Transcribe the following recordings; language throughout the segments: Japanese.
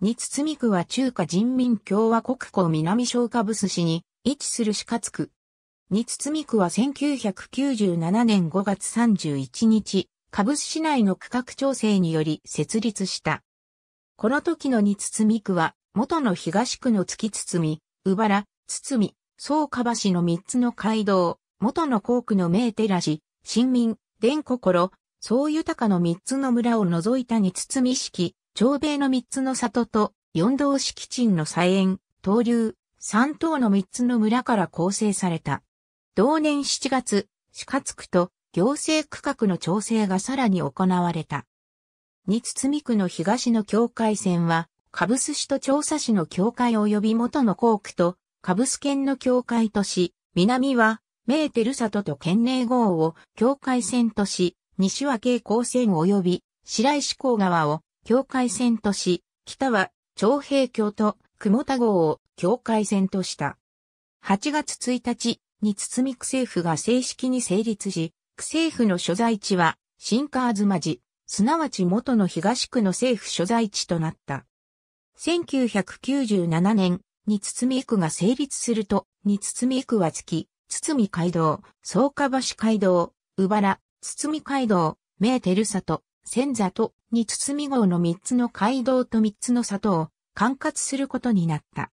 に包み区は中華人民共和国港南小株寿司に位置する四活区。に包み区は1997年5月31日、株寿市内の区画調整により設立した。この時のに包区は、元の東区の月包、うばら、包、総かばしの3つの街道、元の高区の名寺市、新民、伝心、総豊かの3つの村を除いたに包み式、長米の三つの里と四道敷地の菜園、東流、三島の三つの村から構成された。同年7月、四月区と行政区画の調整がさらに行われた。二堤区の東の境界線は、ブス市と調査市の境界及び元の校区とブス県の境界都市、南は、メーテル里と県寧号を境界線とし、西は京高線及び白石港川を境界線とし、北は長平峡と雲田郷を境界線とした。8月1日に包み区政府が正式に成立し、区政府の所在地は新川津寺、すなわち元の東区の政府所在地となった。1997年に包区が成立すると、に包区は月、包街道、草加橋街道、宇原、包街道、名る里、千座とに包み号の3つの街道と3つの里を管轄することになった。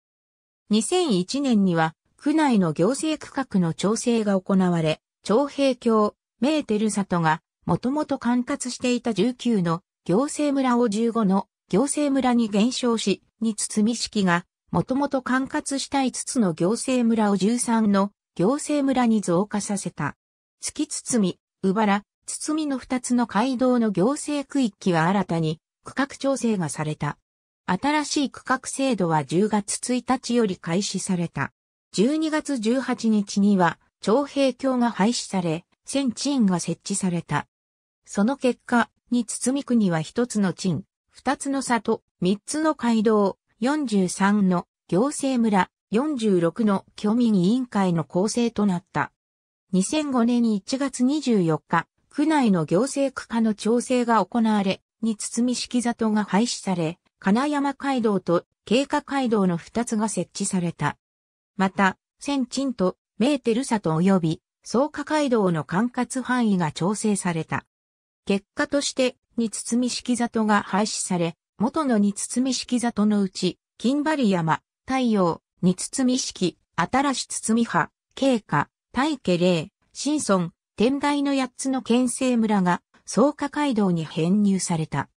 2001年には、区内の行政区画の調整が行われ、長平橋、メーテル里が、もともと管轄していた19の行政村を15の行政村に減少し、に包み式が、もともと管轄した5つの行政村を13の行政村に増加させた。月包み、うばら、包みの二つの街道の行政区域は新たに区画調整がされた。新しい区画制度は10月1日より開始された。12月18日には徴兵橋が廃止され、1000鎮が設置された。その結果、に包み区には一つの鎮、二つの里、三つの街道、43の行政村、46の居民委員会の構成となった。2005年1月24日、区内の行政区下の調整が行われ、にみ式里が廃止され、金山街道と経過街道の二つが設置された。また、千鎮とメーテル里及び草加街道の管轄範囲が調整された。結果として、にみ式里が廃止され、元のにみ式里のうち、金針山、太陽、にみ式、新しみ派、経過、大家霊、新村、天台の八つの県政村が草加街道に編入された。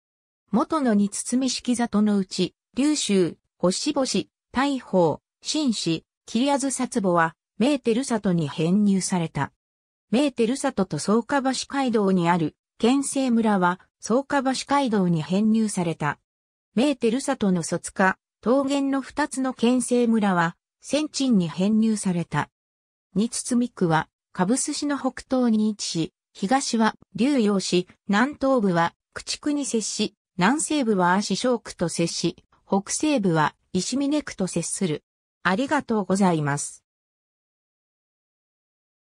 元の二包式里のうち、琉州、星星、大宝、新市、切りあず母は、メーテル里に編入された。メーテル里と草加橋街道にある、県政村は、草加橋街道に編入された。メーテル里の卒家、桃源の二つの県政村は、仙鎮に編入された。二包み区は、カブス市の北東に位置し、東は竜陽市、南東部は駆逐に接し、南西部は足小区と接し、北西部は石峰区と接する。ありがとうございます。